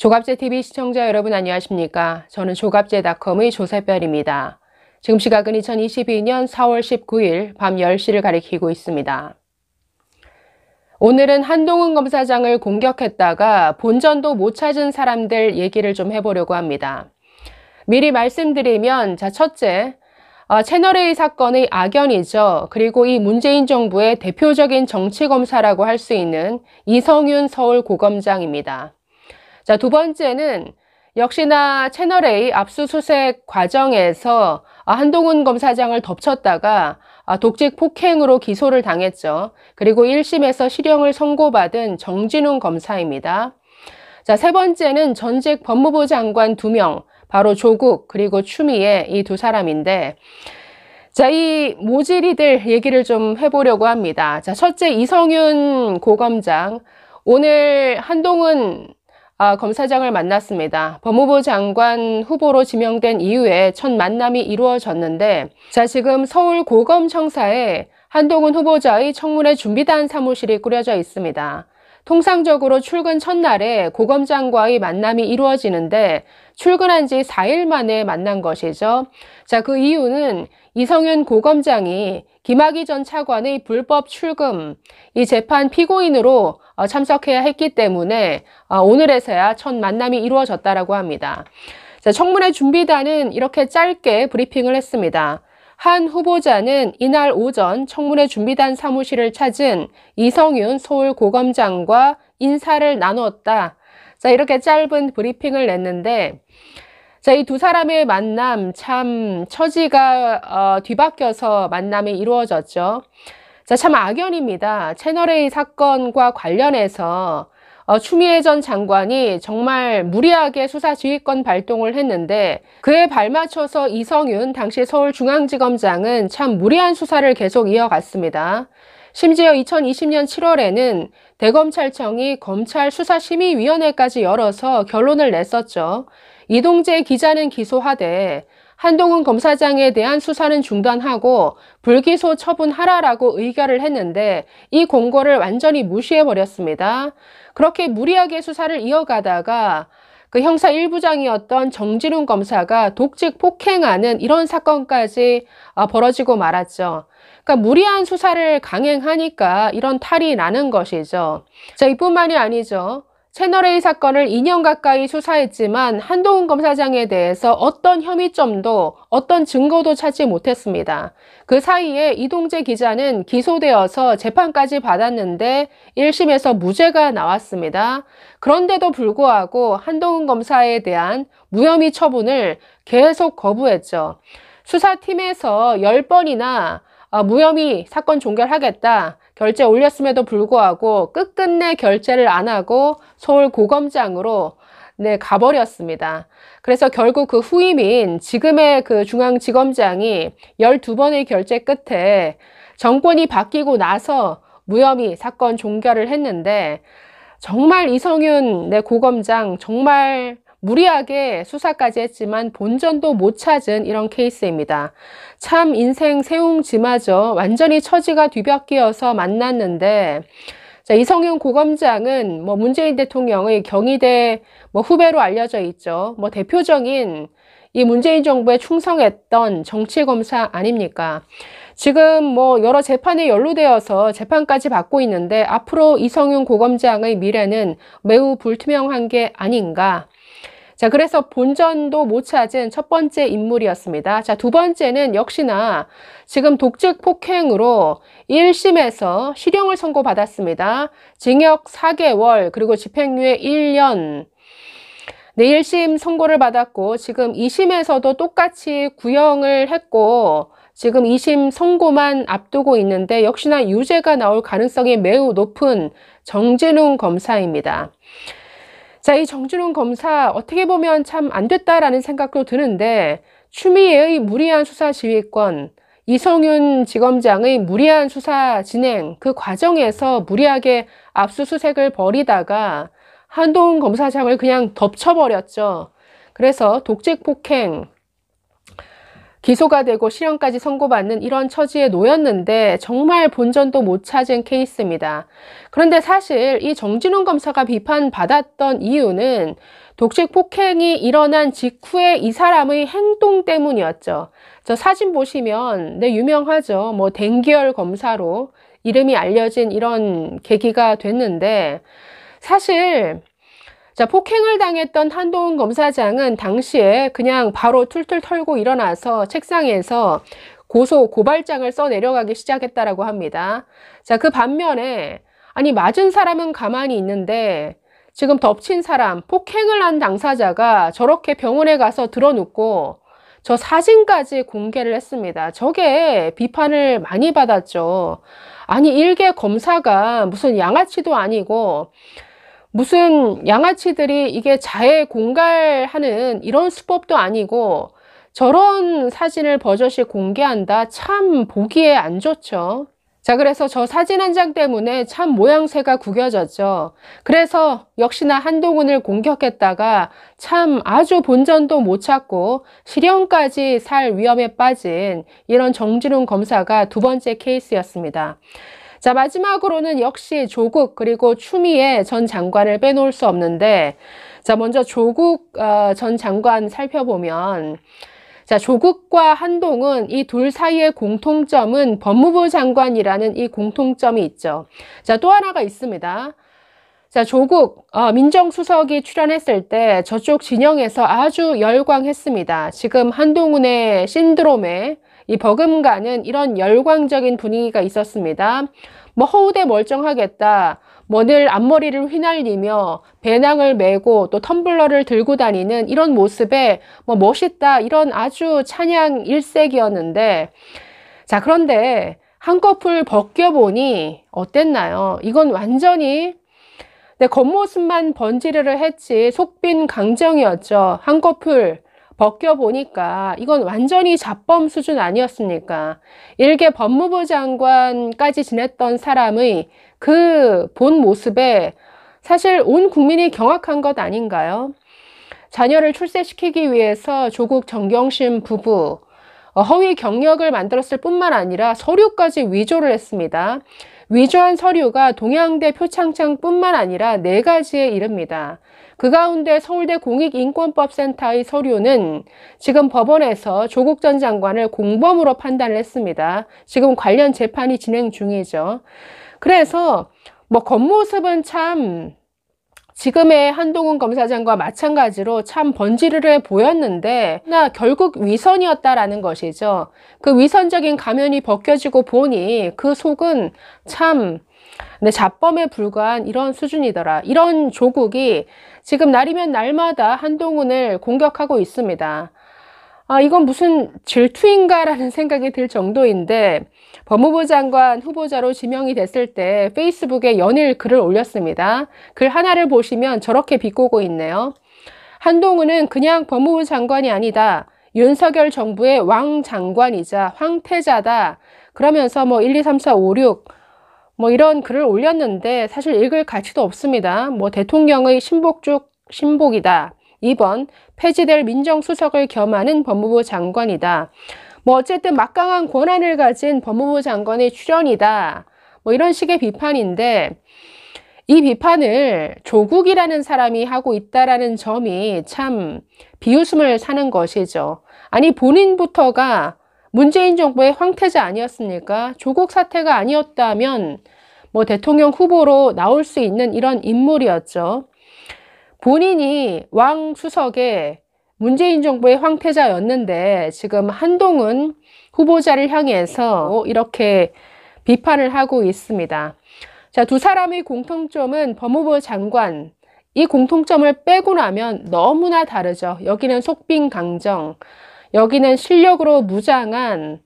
조갑제TV 시청자 여러분 안녕하십니까? 저는 조갑제닷컴의 조세별입니다. 지금 시각은 2022년 4월 19일 밤 10시를 가리키고 있습니다. 오늘은 한동훈 검사장을 공격했다가 본전도 못 찾은 사람들 얘기를 좀 해보려고 합니다. 미리 말씀드리면 자 첫째, 아, 채널A 사건의 악연이죠. 그리고 이 문재인 정부의 대표적인 정치검사라고 할 수 있는 이성윤 서울고검장입니다. 자, 두 번째는 역시나 채널A 압수수색 과정에서 아, 한동훈 검사장을 덮쳤다가 아, 독직 폭행으로 기소를 당했죠. 그리고 1심에서 실형을 선고받은 정진웅 검사입니다. 자, 세 번째는 전직 법무부 장관 두 명, 바로 조국 그리고 추미애 이 두 사람인데 자, 이 모질이들 얘기를 좀 해보려고 합니다. 자, 첫째 이성윤 고검장 오늘 한동훈 아, 검사장을 만났습니다. 법무부 장관 후보로 지명된 이후에 첫 만남이 이루어졌는데 자 지금 서울 고검청사에 한동훈 후보자의 청문회 준비단 사무실이 꾸려져 있습니다. 통상적으로 출근 첫날에 고검장과의 만남이 이루어지는데 출근한 지 4일 만에 만난 것이죠. 자, 그 이유는 이성윤 고검장이 김학의 전 차관의 불법 출금, 이 재판 피고인으로 어, 참석해야 했기 때문에 어, 오늘에서야 첫 만남이 이루어졌다라고 합니다. 자, 청문회 준비단은 이렇게 짧게 브리핑을 했습니다. 한 후보자는 이날 오전 청문회 준비단 사무실을 찾은 이성윤 서울 고검장과 인사를 나눴다. 자, 이렇게 짧은 브리핑을 냈는데, 자, 이 두 사람의 만남 참 처지가 어, 뒤바뀌어서 만남이 이루어졌죠. 자, 참 악연입니다. 채널A 사건과 관련해서 어, 추미애 전 장관이 정말 무리하게 수사지휘권 발동을 했는데 그에 발맞춰서 이성윤 당시 서울중앙지검장은 참 무리한 수사를 계속 이어갔습니다. 심지어 2020년 7월에는 대검찰청이 검찰 수사심의위원회까지 열어서 결론을 냈었죠. 이동재 기자는 기소하되 한동훈 검사장에 대한 수사는 중단하고 불기소 처분하라라고 의결을 했는데 이 공고를 완전히 무시해버렸습니다. 그렇게 무리하게 수사를 이어가다가 그 형사 1부장이었던 정진웅 검사가 독직 폭행하는 이런 사건까지 어, 벌어지고 말았죠. 그러니까 무리한 수사를 강행하니까 이런 탈이 나는 것이죠. 자, 이뿐만이 아니죠. 채널A 사건을 2년 가까이 수사했지만 한동훈 검사장에 대해서 어떤 혐의점도 어떤 증거도 찾지 못했습니다. 그 사이에 이동재 기자는 기소되어서 재판까지 받았는데 1심에서 무죄가 나왔습니다. 그런데도 불구하고 한동훈 검사에 대한 무혐의 처분을 계속 거부했죠. 수사팀에서 10번이나 아, 무혐의 사건 종결하겠다. 결제 올렸음에도 불구하고 끝끝내 결제를 안 하고 서울 고검장으로 네, 가버렸습니다. 그래서 결국 그 후임인 지금의 그 중앙지검장이 12번의 결제 끝에 정권이 바뀌고 나서 무혐의 사건 종결을 했는데 정말 이성윤 네, 고검장 정말 무리하게 수사까지 했지만 본전도 못 찾은 이런 케이스입니다. 참 인생 세웅지마저 완전히 처지가 뒤바뀌어서 만났는데 자, 이성윤 고검장은 뭐 문재인 대통령의 경희대 뭐 후배로 알려져 있죠. 뭐 대표적인 이 문재인 정부에 충성했던 정치검사 아닙니까? 지금 뭐 여러 재판에 연루되어서 재판까지 받고 있는데 앞으로 이성윤 고검장의 미래는 매우 불투명한 게 아닌가. 자, 그래서 본전도 못 찾은 첫 번째 인물이었습니다. 자, 두 번째는 역시나 지금 독직 폭행으로 1심에서 실형을 선고받았습니다. 징역 4개월, 그리고 집행유예 1년. 네, 1심 선고를 받았고, 지금 2심에서도 똑같이 구형을 했고, 지금 2심 선고만 앞두고 있는데 역시나 유죄가 나올 가능성이 매우 높은 정진웅 검사입니다. 자, 이 정준훈 검사 어떻게 보면 참 안 됐다라는 생각도 드는데 추미애의 무리한 수사 지휘권, 이성윤 지검장의 무리한 수사 진행 그 과정에서 무리하게 압수수색을 벌이다가 한동훈 검사장을 그냥 덮쳐버렸죠. 그래서 독직 폭행, 기소가 되고 실형까지 선고받는 이런 처지에 놓였는데 정말 본전도 못 찾은 케이스입니다. 그런데 사실 이정진웅 검사가 비판받았던 이유는 독직 폭행이 일어난 직후에 이 사람의 행동 때문이었죠. 저 사진 보시면 네 유명하죠. 뭐 댕기열 검사로 이름이 알려진 이런 계기가 됐는데 사실 자, 폭행을 당했던 한동훈 검사장은 당시에 그냥 바로 툴툴 털고 일어나서 책상에서 고소 고발장을 써 내려가기 시작했다라고 합니다. 자, 그 반면에 아니 맞은 사람은 가만히 있는데 지금 덮친 사람, 폭행을 한 당사자가 저렇게 병원에 가서 드러눕고저 사진까지 공개를 했습니다. 저게 비판을 많이 받았죠. 아니 일개 검사가 무슨 양아치도 아니고 무슨 양아치들이 이게 자해 공갈하는 이런 수법도 아니고 저런 사진을 버젓이 공개한다. 참 보기에 안 좋죠. 자, 그래서 저 사진 한 장 때문에 참 모양새가 구겨졌죠. 그래서 역시나 한동훈을 공격했다가 참 아주 본전도 못 찾고 실형까지 살 위험에 빠진 이런 정진웅 검사가 두 번째 케이스였습니다. 자, 마지막으로는 역시 조국 그리고 추미애 전 장관을 빼놓을 수 없는데 자, 먼저 조국 어, 전 장관 살펴보면 자, 조국과 한동훈 이둘 사이의 공통점은 법무부 장관이라는 이 공통점이 있죠. 자, 또 하나가 있습니다. 자, 조국 어, 민정수석이 출연했을 때 저쪽 진영에서 아주 열광했습니다. 지금 한동훈의 신드롬에 이 버금가는 이런 열광적인 분위기가 있었습니다. 뭐 허우대 멀쩡하겠다. 뭐 늘 앞머리를 휘날리며 배낭을 메고 또 텀블러를 들고 다니는 이런 모습에 뭐 멋있다 이런 아주 찬양 일색이었는데 자 그런데 한꺼풀 벗겨보니 어땠나요? 이건 완전히 네, 겉모습만 번지르르 했지 속빈 강정이었죠. 한꺼풀 벗겨보니까 이건 완전히 잡범 수준 아니었습니까? 일개 법무부 장관까지 지냈던 사람의 그 본 모습에 사실 온 국민이 경악한 것 아닌가요? 자녀를 출세시키기 위해서 조국 정경심 부부 어, 허위 경력을 만들었을 뿐만 아니라 서류까지 위조를 했습니다. 위조한 서류가 동양대 표창장뿐만 아니라 네 가지에 이릅니다. 그 가운데 서울대 공익인권법센터의 서류는 지금 법원에서 조국 전 장관을 공범으로 판단을 했습니다. 지금 관련 재판이 진행 중이죠. 그래서 뭐 겉모습은 참 지금의 한동훈 검사장과 마찬가지로 참 번지르르해 보였는데 나 결국 위선이었다라는 것이죠. 그 위선적인 가면이 벗겨지고 보니 그 속은 참 네, 자범에 불과한 이런 수준이더라. 이런 조국이 지금 날이면 날마다 한동훈을 공격하고 있습니다. 아, 이건 무슨 질투인가라는 생각이 들 정도인데 법무부 장관 후보자로 지명이 됐을 때 페이스북에 연일 글을 올렸습니다. 글 하나를 보시면 저렇게 비꼬고 있네요. 한동훈은 그냥 법무부 장관이 아니다. 윤석열 정부의 왕 장관이자 황태자다. 그러면서 뭐 1, 2, 3, 4, 5, 6, 뭐 이런 글을 올렸는데 사실 읽을 가치도 없습니다. 뭐 대통령의 신복죽 신복이다. 2번 폐지될 민정수석을 겸하는 법무부 장관이다. 뭐 어쨌든 막강한 권한을 가진 법무부 장관의 출연이다. 뭐 이런 식의 비판인데 이 비판을 조국이라는 사람이 하고 있다라는 점이 참 비웃음을 사는 것이죠. 아니 본인부터가 문재인 정부의 황태자 아니었습니까? 조국 사태가 아니었다면 뭐 대통령 후보로 나올 수 있는 이런 인물이었죠. 본인이 왕 수석의 문재인 정부의 황태자였는데 지금 한동훈 후보자를 향해서 이렇게 비판을 하고 있습니다. 자, 두 사람의 공통점은 법무부 장관, 이 공통점을 빼고 나면 너무나 다르죠. 여기는 속빈강정, 여기는 실력으로 무장한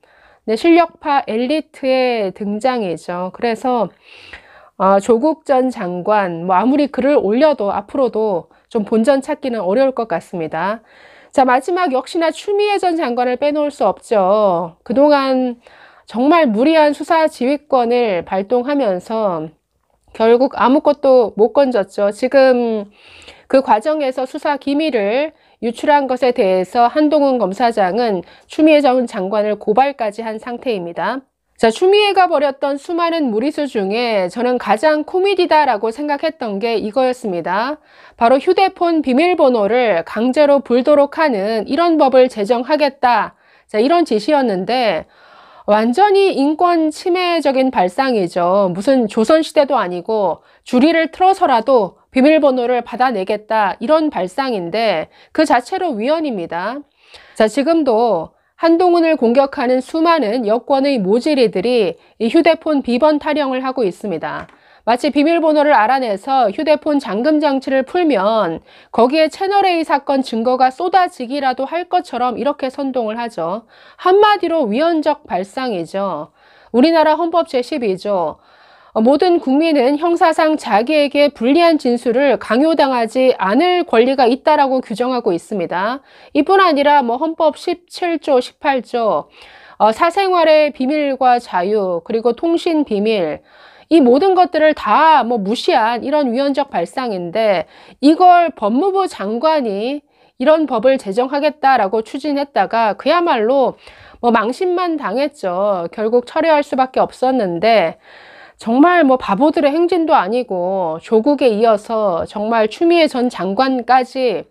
네, 실력파 엘리트의 등장이죠. 그래서 어, 조국 전 장관 뭐 아무리 글을 올려도 앞으로도 좀 본전 찾기는 어려울 것 같습니다. 자 마지막 역시나 추미애 전 장관을 빼놓을 수 없죠. 그동안 정말 무리한 수사 지휘권을 발동하면서 결국 아무것도 못 건졌죠. 지금 그 과정에서 수사 기밀을 유출한 것에 대해서 한동훈 검사장은 추미애 전 장관을 고발까지 한 상태입니다. 자, 추미애가 버렸던 수많은 무리수 중에 저는 가장 코미디다라고 생각했던 게 이거였습니다. 바로 휴대폰 비밀번호를 강제로 불도록 하는 이런 법을 제정하겠다. 자, 이런 지시였는데 완전히 인권 침해적인 발상이죠. 무슨 조선시대도 아니고 줄이를 틀어서라도 비밀번호를 받아내겠다. 이런 발상인데 그 자체로 위헌입니다. 자, 지금도 한동훈을 공격하는 수많은 여권의 모질이들이 휴대폰 비번 타령을 하고 있습니다. 마치 비밀번호를 알아내서 휴대폰 잠금 장치를 풀면 거기에 채널A 사건 증거가 쏟아지기라도 할 것처럼 이렇게 선동을 하죠. 한마디로 위헌적 발상이죠. 우리나라 헌법 제12조 모든 국민은 형사상 자기에게 불리한 진술을 강요당하지 않을 권리가 있다라고 규정하고 있습니다. 이뿐 아니라 뭐 헌법 17조, 18조, 어, 사생활의 비밀과 자유, 그리고 통신 비밀, 이 모든 것들을 다 뭐 무시한 이런 위헌적 발상인데 이걸 법무부 장관이 이런 법을 제정하겠다라고 추진했다가 그야말로 뭐 망신만 당했죠. 결국 철회할 수밖에 없었는데 정말 뭐 바보들의 행진도 아니고 조국에 이어서 정말 추미애 전 장관까지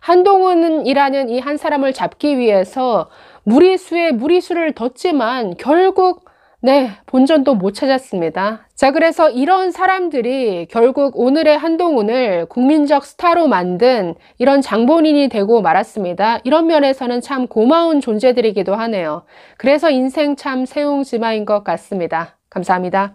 한동훈이라는 이 한 사람을 잡기 위해서 무리수에 무리수를 뒀지만 결국 네, 본전도 못 찾았습니다. 자, 그래서 이런 사람들이 결국 오늘의 한동훈을 국민적 스타로 만든 이런 장본인이 되고 말았습니다. 이런 면에서는 참 고마운 존재들이기도 하네요. 그래서 인생 참 세웅지마인 것 같습니다. 감사합니다.